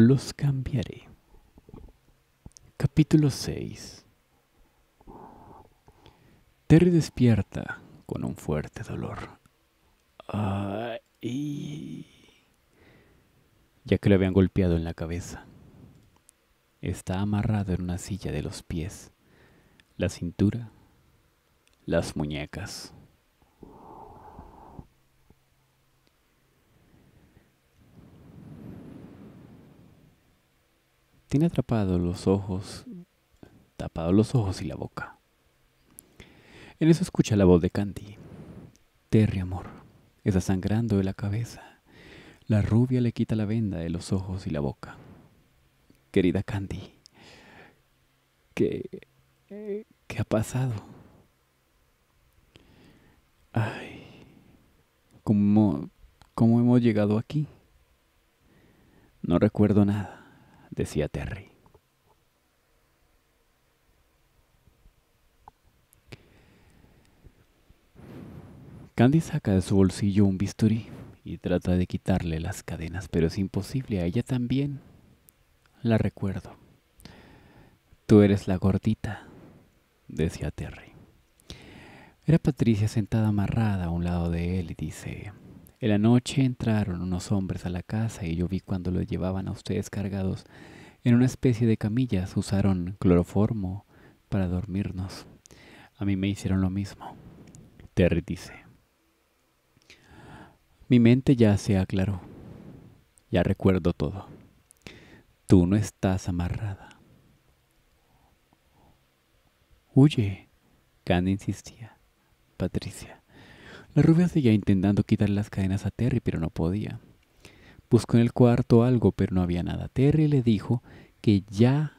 los cambiaré. Capítulo 6 Terry despierta con un fuerte dolor. Ya que lo habían golpeado en la cabeza. Está amarrado en una silla de los pies, la cintura, las muñecas. tiene atrapados los ojos, tapados los ojos y la boca. En eso escucha la voz de Candy. Terry, amor, está sangrando de la cabeza. La rubia le quita la venda de los ojos y la boca. Querida Candy, ¿qué, qué ha pasado? Ay, ¿cómo hemos llegado aquí? No recuerdo nada decía Terry. Candy saca de su bolsillo un bisturí y trata de quitarle las cadenas, pero es imposible, a ella también la recuerdo. Tú eres la gordita, decía Terry. Era Patricia sentada amarrada a un lado de él y dice, en la noche entraron unos hombres a la casa y yo vi cuando los llevaban a ustedes cargados en una especie de camillas. Usaron cloroformo para dormirnos. A mí me hicieron lo mismo. Terry dice. Mi mente ya se aclaró. Ya recuerdo todo. Tú no estás amarrada. Huye, Candy insistía. Patricia. La rubia seguía intentando quitar las cadenas a Terry, pero no podía. Buscó en el cuarto algo, pero no había nada. Terry le dijo que ya...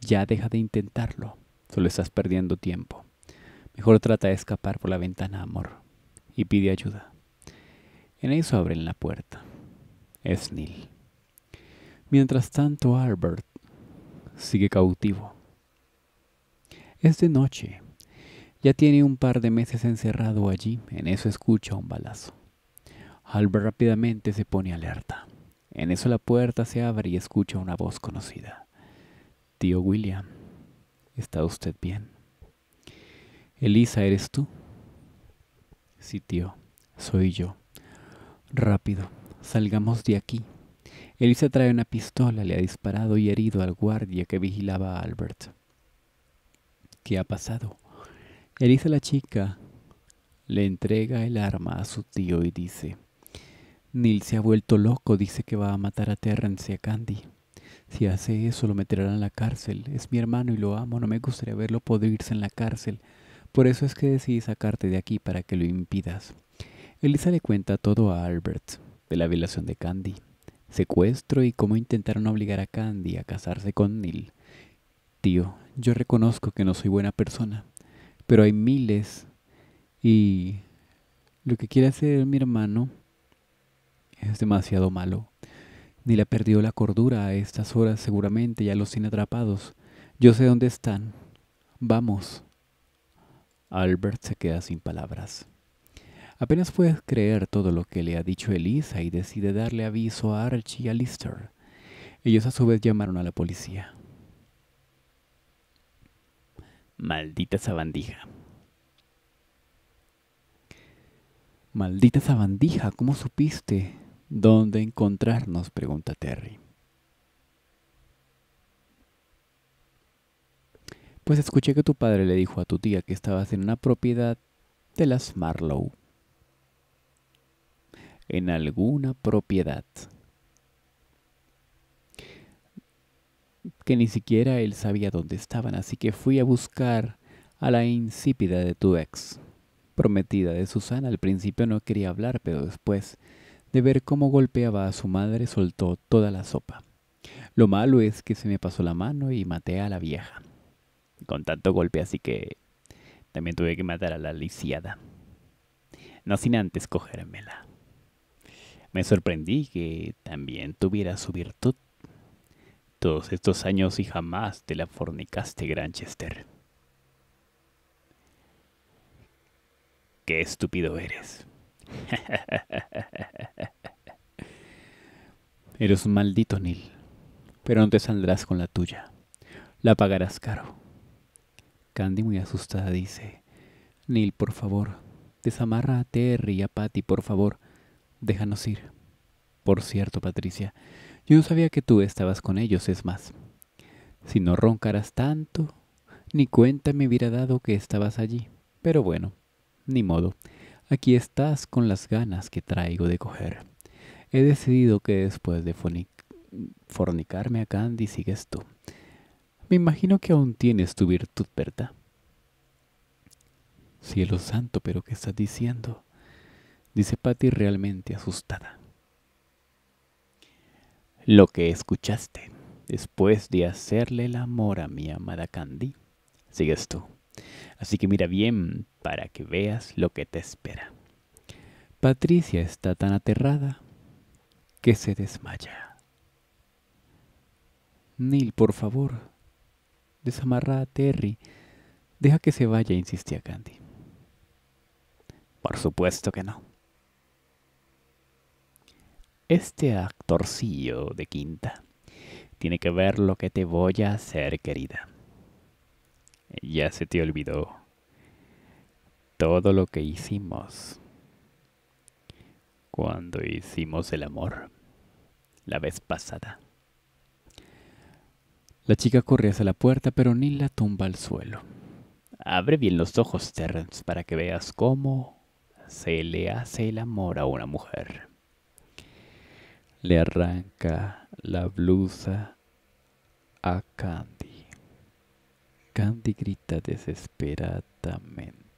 Ya deja de intentarlo. Solo estás perdiendo tiempo. Mejor trata de escapar por la ventana, amor. Y pide ayuda. En eso abren la puerta. Es Neil. Mientras tanto, Albert sigue cautivo. Es de noche ya tiene un par de meses encerrado allí, en eso escucha un balazo. Albert rápidamente se pone alerta. En eso la puerta se abre y escucha una voz conocida. Tío William, ¿está usted bien? Elisa, ¿eres tú? Sí, tío, soy yo. Rápido, salgamos de aquí. Elisa trae una pistola, le ha disparado y herido al guardia que vigilaba a Albert. ¿Qué ha pasado? Elisa la chica le entrega el arma a su tío y dice, Neil se ha vuelto loco, dice que va a matar a Terrence y a Candy. Si hace eso lo meterán en la cárcel. Es mi hermano y lo amo, no me gustaría verlo irse en la cárcel. Por eso es que decidí sacarte de aquí para que lo impidas. Elisa le cuenta todo a Albert de la violación de Candy, secuestro y cómo intentaron obligar a Candy a casarse con Neil. Tío, yo reconozco que no soy buena persona pero hay miles. Y lo que quiere hacer mi hermano es demasiado malo. Ni le ha perdido la cordura a estas horas, seguramente ya los tiene atrapados. Yo sé dónde están. Vamos. Albert se queda sin palabras. Apenas puede creer todo lo que le ha dicho Elisa y decide darle aviso a Archie y a Lister. Ellos a su vez llamaron a la policía. Maldita sabandija. Maldita sabandija, ¿cómo supiste dónde encontrarnos? pregunta Terry. Pues escuché que tu padre le dijo a tu tía que estabas en una propiedad de las Marlowe. En alguna propiedad. que ni siquiera él sabía dónde estaban, así que fui a buscar a la insípida de tu ex, prometida de Susana. Al principio no quería hablar, pero después de ver cómo golpeaba a su madre soltó toda la sopa. Lo malo es que se me pasó la mano y maté a la vieja. Con tanto golpe así que también tuve que matar a la lisiada. No sin antes cogérmela. Me sorprendí que también tuviera su virtud todos estos años y jamás te la fornicaste, Granchester. Qué estúpido eres. eres un maldito Nil, pero no te saldrás con la tuya. La pagarás caro. Candy, muy asustada, dice: Nil, por favor, desamarra a Terry y a Patty, por favor. Déjanos ir. Por cierto, Patricia, yo no sabía que tú estabas con ellos, es más. Si no roncaras tanto, ni cuenta me hubiera dado que estabas allí. Pero bueno, ni modo. Aquí estás con las ganas que traigo de coger. He decidido que después de fornicarme a Candy sigues tú. Me imagino que aún tienes tu virtud, ¿verdad? Cielo santo, pero ¿qué estás diciendo? Dice Patty realmente asustada lo que escuchaste después de hacerle el amor a mi amada Candy. Sigues tú. Así que mira bien para que veas lo que te espera. Patricia está tan aterrada que se desmaya. Neil, por favor, desamarra a Terry. Deja que se vaya, insistía Candy. Por supuesto que no este actorcillo de quinta. Tiene que ver lo que te voy a hacer, querida. Ya se te olvidó todo lo que hicimos cuando hicimos el amor la vez pasada. La chica corre hacia la puerta, pero ni la tumba al suelo. Abre bien los ojos, Terrence, para que veas cómo se le hace el amor a una mujer le arranca la blusa a Candy. Candy grita desesperadamente.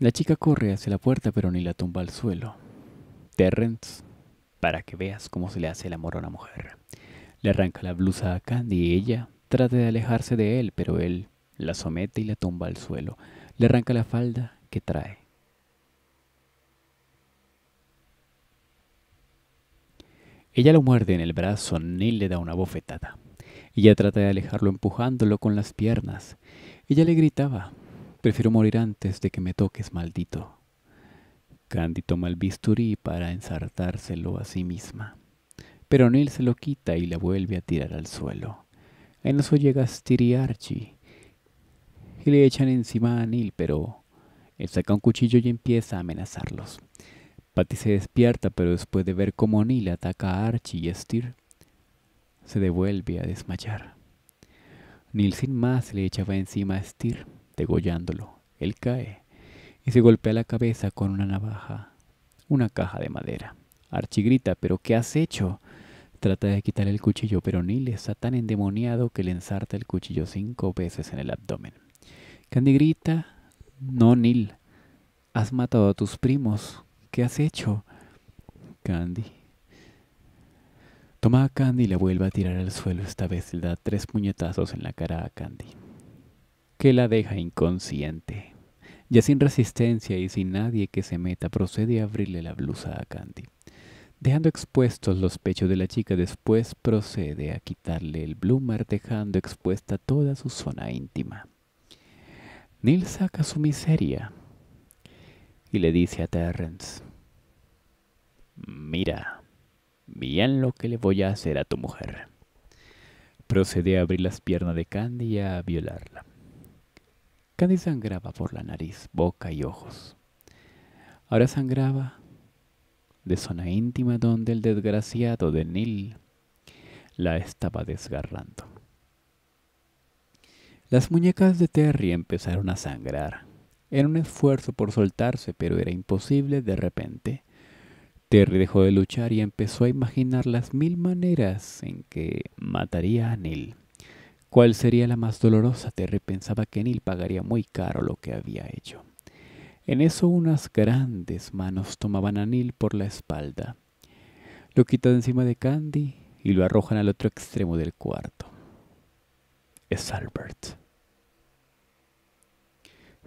La chica corre hacia la puerta pero ni la tumba al suelo. Terrence, para que veas cómo se le hace el amor a una mujer, le arranca la blusa a Candy y ella trata de alejarse de él, pero él la somete y la tumba al suelo. Le arranca la falda que trae Ella lo muerde en el brazo, Neil le da una bofetada. Ella trata de alejarlo empujándolo con las piernas. Ella le gritaba, prefiero morir antes de que me toques, maldito. Candy toma el bisturí para ensartárselo a sí misma. Pero Neil se lo quita y la vuelve a tirar al suelo. En eso llega Stiri Y le echan encima a Neil, pero él saca un cuchillo y empieza a amenazarlos. Patty se despierta, pero después de ver cómo Neil ataca a Archie y Estir, se devuelve a desmayar. Neil sin más le echaba encima a Steer, degollándolo. Él cae y se golpea la cabeza con una navaja, una caja de madera. Archie grita, ¿pero qué has hecho? Trata de quitarle el cuchillo, pero Neil está tan endemoniado que le ensarta el cuchillo cinco veces en el abdomen. Candy grita, no Neil, has matado a tus primos. ¿Qué has hecho? Candy. Toma a Candy y la vuelve a tirar al suelo. Esta vez le da tres puñetazos en la cara a Candy. Que la deja inconsciente. Ya sin resistencia y sin nadie que se meta, procede a abrirle la blusa a Candy. Dejando expuestos los pechos de la chica, después procede a quitarle el bloomer, dejando expuesta toda su zona íntima. Neil saca su miseria y le dice a Terrence, mira, bien lo que le voy a hacer a tu mujer. Procede a abrir las piernas de Candy y a violarla. Candy sangraba por la nariz, boca y ojos. Ahora sangraba de zona íntima donde el desgraciado de Neil la estaba desgarrando. Las muñecas de Terry empezaron a sangrar en un esfuerzo por soltarse, pero era imposible de repente. Terry dejó de luchar y empezó a imaginar las mil maneras en que mataría a Neil. ¿Cuál sería la más dolorosa? Terry pensaba que Neil pagaría muy caro lo que había hecho. En eso unas grandes manos tomaban a Neil por la espalda. Lo quitan encima de Candy y lo arrojan al otro extremo del cuarto. Es Albert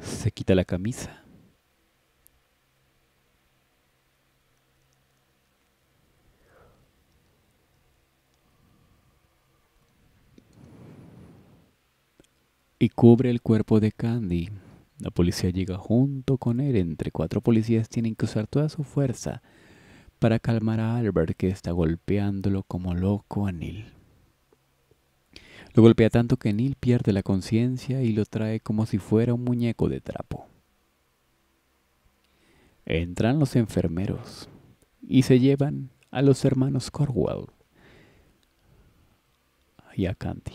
se quita la camisa. Y cubre el cuerpo de Candy. La policía llega junto con él. Entre cuatro policías tienen que usar toda su fuerza para calmar a Albert que está golpeándolo como loco a Neil. Lo golpea tanto que Neil pierde la conciencia y lo trae como si fuera un muñeco de trapo. Entran los enfermeros y se llevan a los hermanos Corwell y a Candy.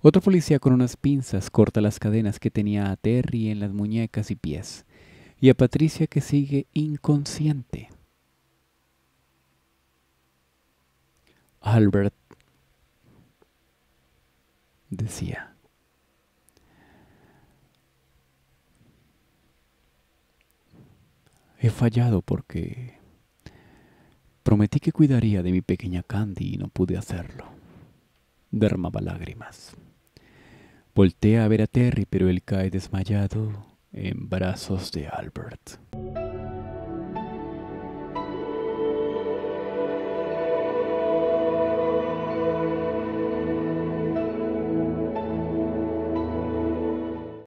Otro policía con unas pinzas corta las cadenas que tenía a Terry en las muñecas y pies, y a Patricia que sigue inconsciente. Albert decía, he fallado porque prometí que cuidaría de mi pequeña Candy y no pude hacerlo. Dermaba lágrimas. Volté a ver a Terry, pero él cae desmayado en brazos de Albert.